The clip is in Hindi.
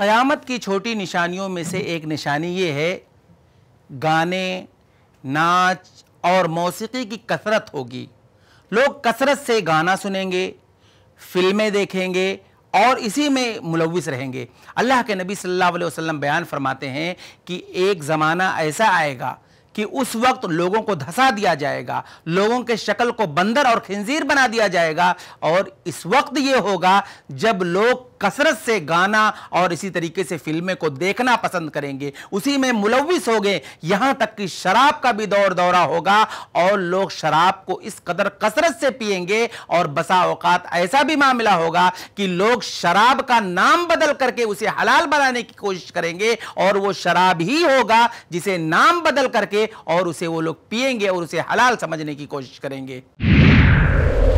क़यामत की छोटी निशानियों में से एक निशानी ये है गाने नाच और मौसीकी की कसरत होगी लोग कसरत से गाना सुनेंगे फिल्में देखेंगे और इसी में मुलविस रहेंगे अल्लाह के नबी सल्लल्लाहु अलैहि वसल्लम बयान फरमाते हैं कि एक ज़माना ऐसा आएगा कि उस वक्त लोगों को धंसा दिया जाएगा लोगों के शक्ल को बंदर और खिंजीर बना दिया जाएगा और इस वक्त यह होगा जब लोग कसरत से गाना और इसी तरीके से फिल्में को देखना पसंद करेंगे उसी में मुलविस हो गए यहां तक कि शराब का भी दौर दौरा होगा और लोग शराब को इस कदर कसरत से पिएंगे और बसा औकात ऐसा भी मामला होगा कि लोग शराब का नाम बदल करके उसे हलाल बनाने की कोशिश करेंगे और वो शराब ही होगा जिसे नाम बदल करके और उसे वो लोग पिएंगे और उसे हलाल समझने की कोशिश करेंगे